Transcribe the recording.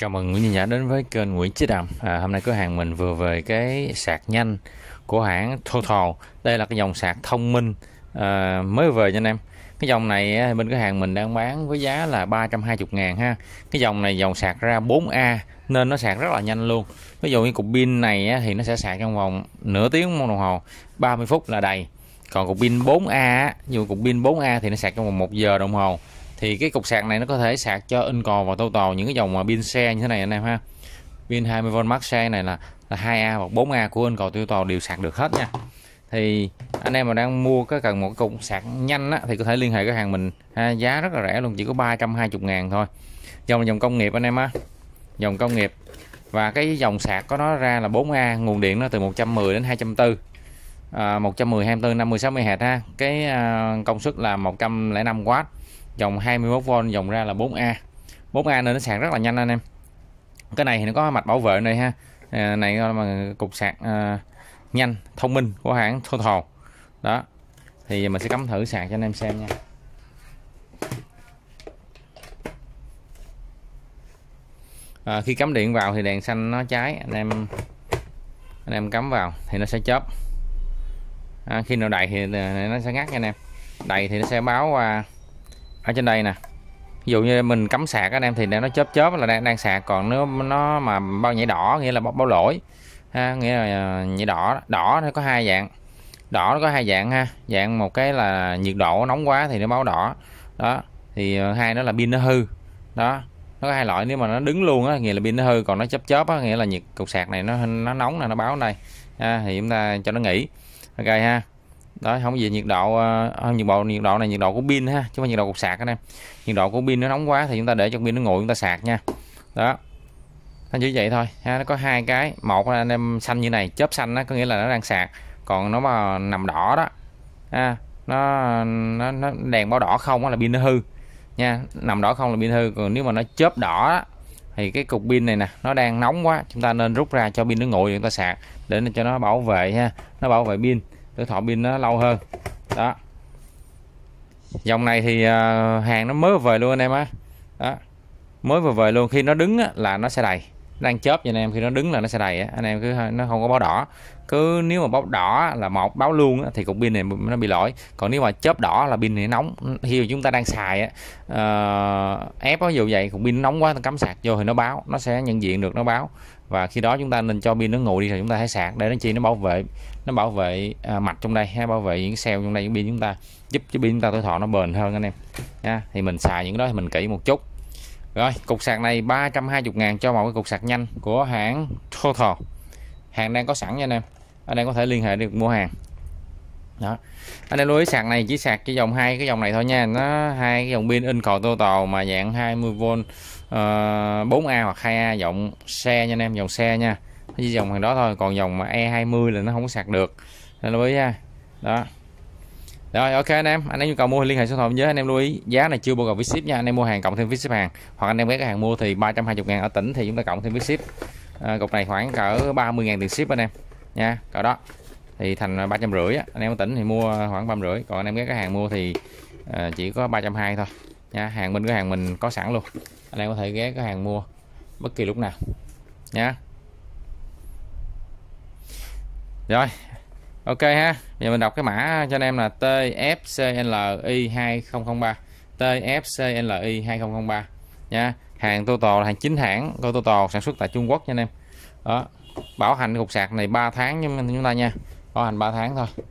Chào mừng quý vị giả đến với kênh Nguyễn Chí Đàm à, Hôm nay cửa hàng mình vừa về cái sạc nhanh của hãng Total Đây là cái dòng sạc thông minh à, mới về cho anh em Cái dòng này à, bên cửa hàng mình đang bán với giá là 320 ngàn ha Cái dòng này dòng sạc ra 4A nên nó sạc rất là nhanh luôn Ví dụ như cục pin này thì nó sẽ sạc trong vòng nửa tiếng một đồng hồ 30 phút là đầy Còn cục pin 4A dù cục pin 4A thì nó sạc trong vòng 1 giờ đồng hồ thì cái cục sạc này nó có thể sạc cho in cò và tô tàu những cái dòng mà pin xe như thế này anh em ha pin 20V max xe này là là 2A hoặc 4A của in cò tiêu tò đều sạc được hết nha thì anh em mà đang mua cái cần một cục sạc nhanh á, thì có thể liên hệ cửa hàng mình ha, giá rất là rẻ luôn chỉ có 320 ngàn thôi dòng dòng công nghiệp anh em á dòng công nghiệp và cái dòng sạc có nó ra là 4A nguồn điện nó từ 110 đến 240 à, 110 24 50 60 Hz ha cái à, công suất là 105W dòng 21V dòng ra là 4A 4A nên nó sạc rất là nhanh anh em cái này thì nó có mạch bảo vệ này ha à, này mà cục sạc à, nhanh thông minh của hãng Total đó thì mình sẽ cắm thử sạc cho anh em xem nha à, khi cắm điện vào thì đèn xanh nó cháy anh em anh em cắm vào thì nó sẽ chớp à, khi nào đầy thì à, nó sẽ ngắt nha anh em đầy thì nó sẽ báo qua ở trên đây nè ví dụ như mình cắm sạc anh em thì nó chớp chớp là đang đang sạc còn nếu nó mà bao nhảy đỏ nghĩa là báo lỗi ha, nghĩa là ờ, nhảy đỏ đỏ nó có hai dạng đỏ nó có hai dạng ha dạng một cái là nhiệt độ nóng quá thì nó báo đỏ đó thì ờ, hai nó là pin nó hư đó nó có hai loại nếu mà nó đứng luôn á nghĩa là pin nó hư còn nó chớp chớp á nghĩa là nhiệt cục sạc này nó nó nóng là nó báo đây ha, thì chúng ta cho nó nghỉ ok ha đó không gì nhiệt độ không ờ, ờ, nhiệt độ nhiệt độ này nhiệt độ của pin ha chứ không nhiệt độ cục sạc anh em nhiệt độ của pin nó nóng quá thì chúng ta để cho pin nó nguội chúng ta sạc nha đó anh chỉ vậy thôi ha nó có hai cái một là anh em xanh như này chớp xanh đó có nghĩa là nó đang sạc còn nó mà nằm đỏ đó ha nó nó, nó đèn báo đỏ không là pin nó hư nha nằm đỏ không là pin hư còn nếu mà nó chớp đỏ đó, thì cái cục pin này nè nó đang nóng quá chúng ta nên rút ra cho pin nó nguội chúng ta sạc để cho nó bảo vệ ha nó bảo vệ pin cái thọ pin nó lâu hơn đó dòng này thì à, hàng nó mới về luôn anh em á đó mới vừa về luôn khi nó đứng là nó sẽ đầy đang chớp cho anh em khi nó đứng là nó sẽ đầy anh em cứ nó không có báo đỏ cứ nếu mà báo đỏ là một báo luôn thì cục pin này nó bị lỗi còn nếu mà chớp đỏ là pin này nóng khi mà chúng ta đang xài uh, ép ví dụ vậy cục pin nóng quá cắm sạc vô thì nó báo nó sẽ nhận diện được nó báo và khi đó chúng ta nên cho pin nó nguội đi rồi chúng ta hãy sạc để nó chi nó bảo vệ nó bảo vệ à, mạch trong đây hay bảo vệ những cell trong đây những pin chúng ta giúp cho pin chúng ta tuổi thọ nó bền hơn anh em nha thì mình xài những cái đó thì mình kỹ một chút rồi cục sạc này 320 ngàn cho một cái cục sạc nhanh của hãng Total Hàng đang có sẵn nha anh em Anh em có thể liên hệ được mua hàng đó anh em lưu ý sạc này chỉ sạc cái dòng hai cái dòng này thôi nha nó hai cái dòng pin in cầu total mà dạng 20V uh, 4A hoặc 2A dòng xe nha anh em dòng xe nha chỉ dòng hàng đó thôi còn dòng mà E20 là nó không có sạc được nên lưu ý nha đó rồi ok anh em anh em nhu cầu mua liên hệ số thoại nhớ anh em lưu ý giá này chưa bao gồm phí ship nha anh em mua hàng cộng thêm phí ship hàng hoặc anh em ghé cái hàng mua thì 320 ngàn ở tỉnh thì chúng ta cộng thêm phí ship à, cục này khoảng cỡ 30 ngàn tiền ship anh em nha cỡ đó thì thành ba trăm rưỡi anh em ở tỉnh thì mua khoảng ba rưỡi còn anh em ghé cái hàng mua thì à, chỉ có ba trăm hai thôi nha hàng bên cái hàng mình có sẵn luôn anh em có thể ghé cái hàng mua bất kỳ lúc nào nha rồi ok ha giờ mình đọc cái mã cho anh em là TFCLI 2003 TFCLI 2003 nha hàng total là hàng chính hãng coi total sản xuất tại Trung Quốc nha anh em đó bảo hành cục sạc này 3 tháng nhưng chúng ta nha bảo hành 3 tháng thôi